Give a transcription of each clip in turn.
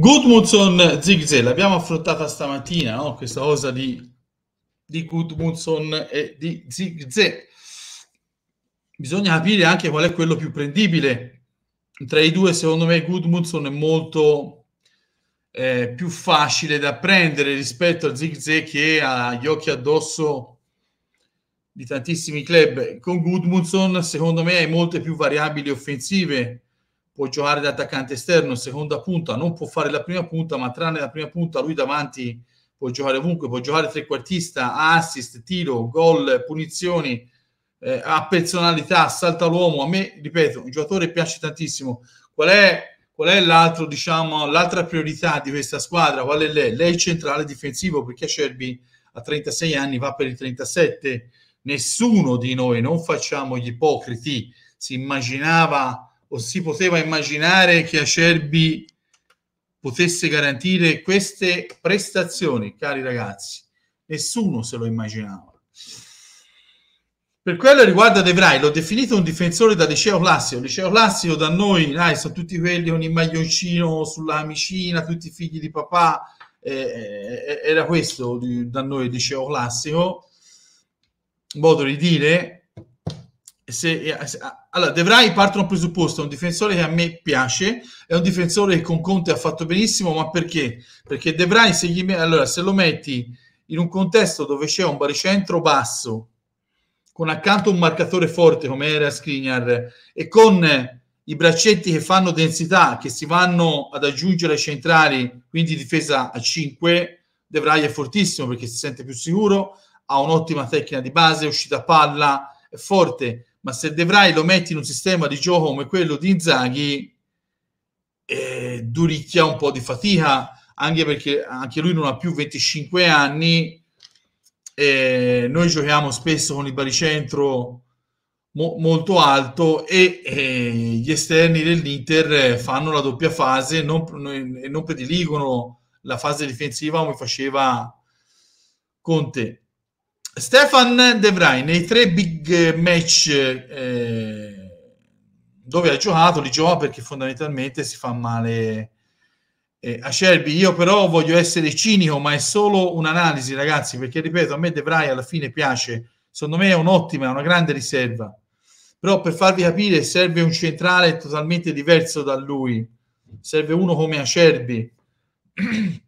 Gudmundsson Zigze, l'abbiamo affrontata stamattina, no? questa cosa di, di Gudmundsson e di Zigze. Bisogna capire anche qual è quello più prendibile. Tra i due, secondo me, Gudmundsson è molto eh, più facile da prendere rispetto a Zigze che ha gli occhi addosso di tantissimi club. Con Gudmundsson, secondo me, hai molte più variabili offensive può giocare da attaccante esterno, seconda punta, non può fare la prima punta, ma tranne la prima punta lui davanti può giocare ovunque, può giocare trequartista, assist, tiro, gol, punizioni, eh, ha personalità, salta l'uomo. A me, ripeto, un giocatore piace tantissimo. Qual è, qual è l'altro, diciamo, l'altra priorità di questa squadra? Qual è lei? Lei centrale difensivo perché Acerbi a 36 anni va per i 37. Nessuno di noi, non facciamo gli ipocriti, si immaginava o si poteva immaginare che Acerbi potesse garantire queste prestazioni, cari ragazzi? Nessuno se lo immaginava. Per quello riguarda De Vrij, l'ho definito un difensore da liceo classico. Liceo classico da noi, dai, sono tutti quelli con il maglioncino sulla camicina, tutti i figli di papà. Eh, eh, eh era questo di, da noi il liceo classico. Modo di dire, se, eh, se, ah, allora, De Vrij parte da un presupposto, è un difensore che a me piace, è un difensore che con Conte ha fatto benissimo, ma perché? Perché De Vrij, se, gli, allora, se lo metti in un contesto dove c'è un baricentro basso, con accanto un marcatore forte come era Skriniar, e con i braccetti che fanno densità, che si vanno ad aggiungere ai centrali, quindi difesa a 5, De Vrij è fortissimo perché si sente più sicuro, ha un'ottima tecnica di base, uscita a palla, è forte ma se De Vrij lo metti in un sistema di gioco come quello di Inzaghi, eh, duricchia un po' di fatica, anche perché anche lui non ha più 25 anni. Eh, noi giochiamo spesso con il baricentro mo- molto alto e eh, gli esterni dell'Inter fanno la doppia fase e non, non prediligono la fase difensiva come faceva Conte. Stefan De Vrij nei tre big match eh, dove ha giocato li gioca perché fondamentalmente si fa male eh, a Cerbi Io però voglio essere cinico, ma è solo un'analisi, ragazzi, perché ripeto, a me De Vrij alla fine piace, secondo me è un'ottima, è una grande riserva. Però per farvi capire serve un centrale totalmente diverso da lui, serve uno come Acerbi.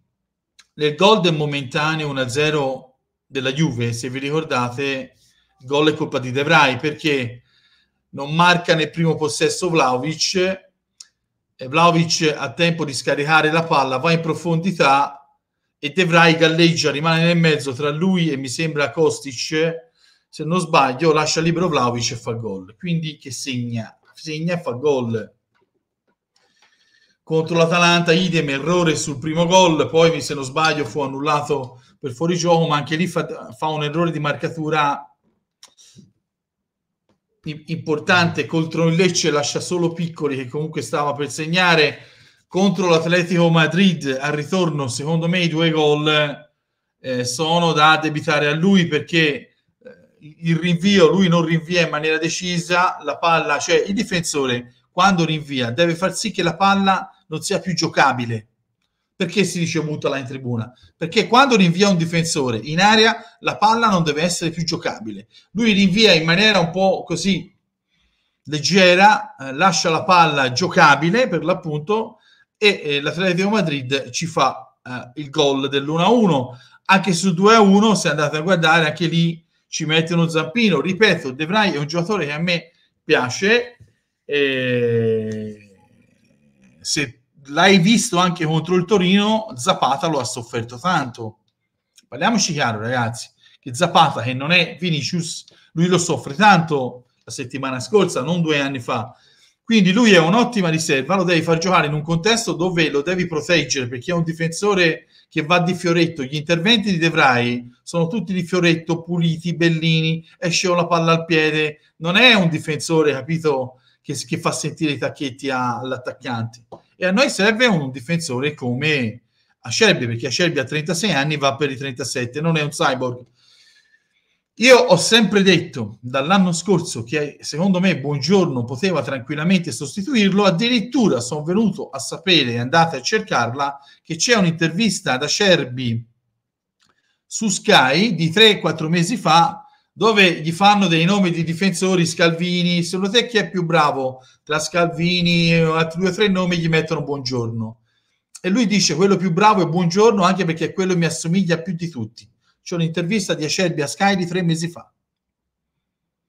Nel gol del momentaneo 1-0 della Juve, se vi ricordate, gol è colpa di De Vrij perché non marca nel primo possesso Vlaovic e Vlaovic ha tempo di scaricare la palla, va in profondità e De Vrij galleggia, rimane nel mezzo tra lui e mi sembra Kostic, se non sbaglio, lascia libero Vlaovic e fa gol. Quindi che segna, segna e fa gol. Contro l'Atalanta idem, errore sul primo gol, poi se non sbaglio fu annullato per fuorigioco, ma anche lì fa, fa un errore di marcatura importante contro il Lecce lascia solo Piccoli che comunque stava per segnare contro l'Atletico Madrid al ritorno secondo me i due gol eh, sono da debitare a lui perché eh, il rinvio lui non rinvia in maniera decisa la palla cioè il difensore quando rinvia deve far sì che la palla non sia più giocabile perché si dice buttala in tribuna? Perché quando rinvia un difensore in area la palla non deve essere più giocabile. Lui rinvia in maniera un po' così leggera, eh, lascia la palla giocabile per l'appunto e eh, l'Atletico Madrid ci fa eh, il gol dell'1-1. Anche sul 2-1, se andate a guardare, anche lì ci mette uno zampino. Ripeto, De Vrij è un giocatore che a me piace. Eh, se l'hai visto anche contro il Torino, Zapata lo ha sofferto tanto. Parliamoci chiaro, ragazzi, che Zapata, che non è Vinicius, lui lo soffre tanto la settimana scorsa, non due anni fa. Quindi lui è un'ottima riserva, lo devi far giocare in un contesto dove lo devi proteggere, perché è un difensore che va di fioretto. Gli interventi di De Vrij sono tutti di fioretto, puliti, bellini, esce la palla al piede. Non è un difensore, capito, che, che fa sentire i tacchetti all'attaccante. E a noi serve un difensore come Acerbi, perché Acerbi a 36 anni va per i 37, non è un cyborg. Io ho sempre detto dall'anno scorso che secondo me Buongiorno poteva tranquillamente sostituirlo, addirittura sono venuto a sapere, andate a cercarla, che c'è un'intervista ad Acerbi su Sky di 3-4 mesi fa dove gli fanno dei nomi di difensori, Scalvini, secondo te chi è più bravo tra Scalvini altri due o tre nomi gli mettono buongiorno. E lui dice quello più bravo è buongiorno anche perché quello mi assomiglia più di tutti. C'è un'intervista di Acerbi a Sky di tre mesi fa.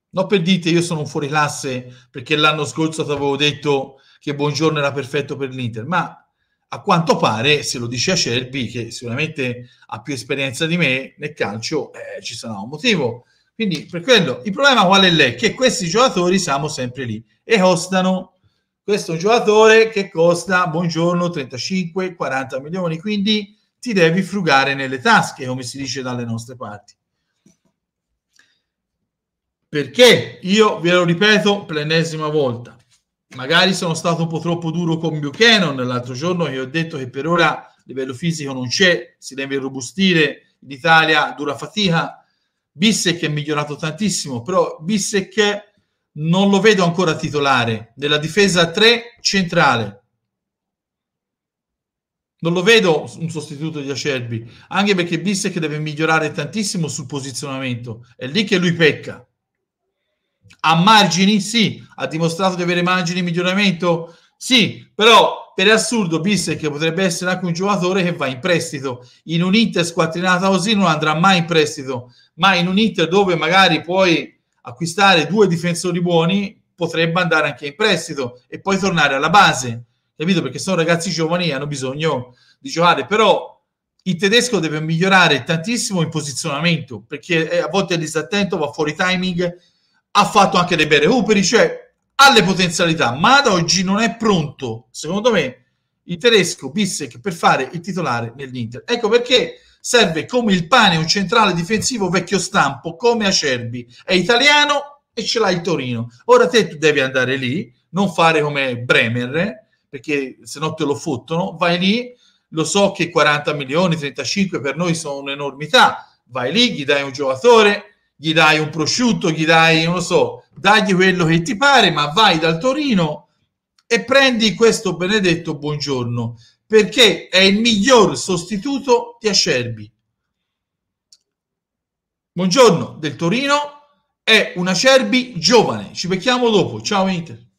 Non per dite io sono un fuoriclasse perché l'anno scorso ti avevo detto che buongiorno era perfetto per l'Inter, ma a quanto pare, se lo dice Acerbi, che sicuramente ha più esperienza di me nel calcio, eh, ci sarà un motivo quindi per quello il problema qual è lei? Che questi giocatori siamo sempre lì e costano. Questo è un giocatore che costa, buongiorno, 35-40 milioni, quindi ti devi frugare nelle tasche, come si dice dalle nostre parti. Perché io ve lo ripeto per l'ennesima volta, magari sono stato un po' troppo duro con Buchanan l'altro giorno che ho detto che per ora a livello fisico non c'è, si deve irrobustire, Italia dura fatica, Bissec è migliorato tantissimo, però Bissec non lo vedo ancora titolare nella difesa 3 centrale. Non lo vedo un sostituto di Acerbi, anche perché Bissec deve migliorare tantissimo sul posizionamento. È lì che lui pecca. A margini, sì, ha dimostrato di avere margini di miglioramento, sì, però per assurdo Bissek potrebbe essere anche un giocatore che va in prestito. In un Inter squattrinata così non andrà mai in prestito, ma in un Inter dove magari puoi acquistare due difensori buoni potrebbe andare anche in prestito e poi tornare alla base, capito? Perché sono ragazzi giovani e hanno bisogno di giocare, però il tedesco deve migliorare tantissimo in posizionamento perché a volte è disattento, va fuori timing, ha fatto anche dei bei recuperi, cioè ha le potenzialità, ma ad oggi non è pronto, secondo me, il tedesco Bissek per fare il titolare nell'Inter. Ecco perché serve come il pane un centrale difensivo vecchio stampo, come Acerbi. È italiano e ce l'ha il Torino. Ora te tu devi andare lì, non fare come Bremer, perché se no te lo fottono, vai lì, lo so che 40 milioni, 35 per noi sono un'enormità, vai lì, gli dai un giocatore, gli dai un prosciutto, gli dai, non lo so, dagli quello che ti pare, ma vai dal Torino e prendi questo benedetto buongiorno, perché è il miglior sostituto di Acerbi. Buongiorno del Torino, è un Acerbi giovane. Ci becchiamo dopo. Ciao Inter.